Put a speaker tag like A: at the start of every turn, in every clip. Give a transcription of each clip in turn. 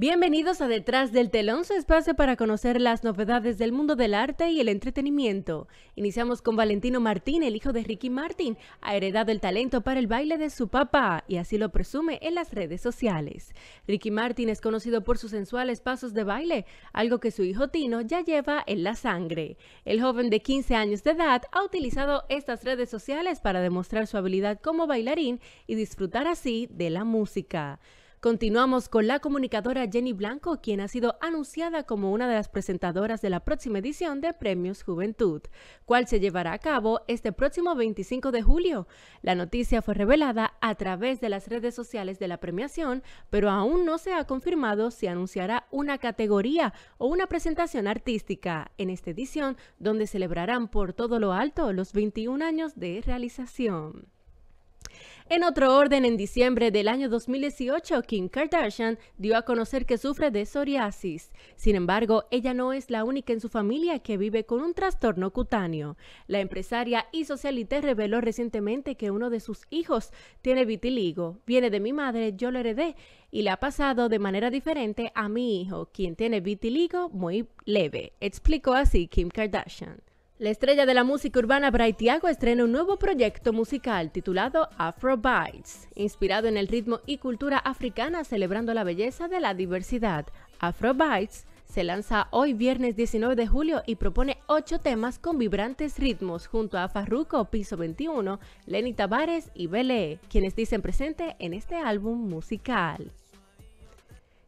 A: Bienvenidos a Detrás del Telón, su espacio para conocer las novedades del mundo del arte y el entretenimiento. Iniciamos con Valentino Martín, el hijo de Ricky Martin. Ha heredado el talento para el baile de su papá y así lo presume en las redes sociales. Ricky Martin es conocido por sus sensuales pasos de baile, algo que su hijo Tino ya lleva en la sangre. El joven de 15 años de edad ha utilizado estas redes sociales para demostrar su habilidad como bailarín y disfrutar así de la música. Continuamos con la comunicadora Jenny Blanco, quien ha sido anunciada como una de las presentadoras de la próxima edición de Premios Juventud, cual se llevará a cabo este próximo 25 de julio. La noticia fue revelada a través de las redes sociales de la premiación, pero aún no se ha confirmado si anunciará una categoría o una presentación artística en esta edición, donde celebrarán por todo lo alto los 21 años de realización. En otro orden, en diciembre del año 2018, Kim Kardashian dio a conocer que sufre de psoriasis. Sin embargo, ella no es la única en su familia que vive con un trastorno cutáneo. La empresaria y socialité reveló recientemente que uno de sus hijos tiene vitiligo. Viene de mi madre, yo lo heredé y le ha pasado de manera diferente a mi hijo, quien tiene vitiligo muy leve, explicó así Kim Kardashian. La estrella de la música urbana Braithiago estrena un nuevo proyecto musical titulado Afro Bites, inspirado en el ritmo y cultura africana celebrando la belleza de la diversidad. Afro Bites se lanza hoy viernes 19 de julio y propone ocho temas con vibrantes ritmos junto a Farruko, Piso 21, Lenny Tavares y Belé, quienes dicen presente en este álbum musical.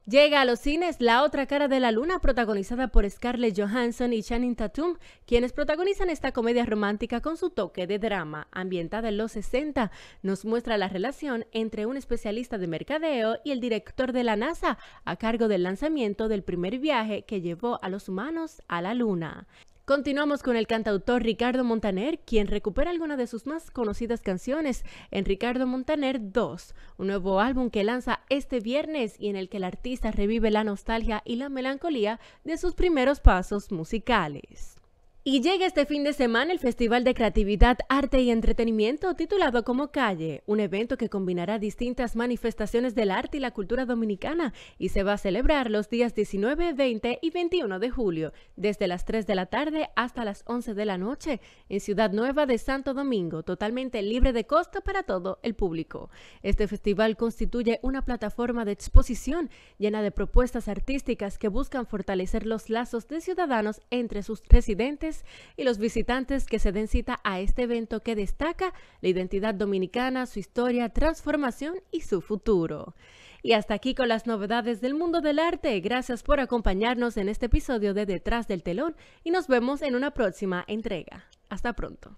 A: Llega a los cines La otra cara de la luna, protagonizada por Scarlett Johansson y Channing Tatum, quienes protagonizan esta comedia romántica con su toque de drama, ambientada en los 60, nos muestra la relación entre un especialista de mercadeo y el director de la NASA, a cargo del lanzamiento del primer viaje que llevó a los humanos a la luna. Continuamos con el cantautor Ricardo Montaner, quien recupera algunas de sus más conocidas canciones en Ricardo Montaner 2, un nuevo álbum que lanza este viernes y en el que el artista revive la nostalgia y la melancolía de sus primeros pasos musicales. Y llega este fin de semana el Festival de Creatividad, Arte y Entretenimiento titulado como Calle, un evento que combinará distintas manifestaciones del arte y la cultura dominicana y se va a celebrar los días 19, 20 y 21 de julio, desde las 3 de la tarde hasta las 11 de la noche, en Ciudad Nueva de Santo Domingo, totalmente libre de costo para todo el público. Este festival constituye una plataforma de exposición llena de propuestas artísticas que buscan fortalecer los lazos de ciudadanos entre sus residentes y los visitantes que se den cita a este evento que destaca la identidad dominicana, su historia, transformación y su futuro. Y hasta aquí con las novedades del mundo del arte. Gracias por acompañarnos en este episodio de Detrás del Telón y nos vemos en una próxima entrega. Hasta pronto.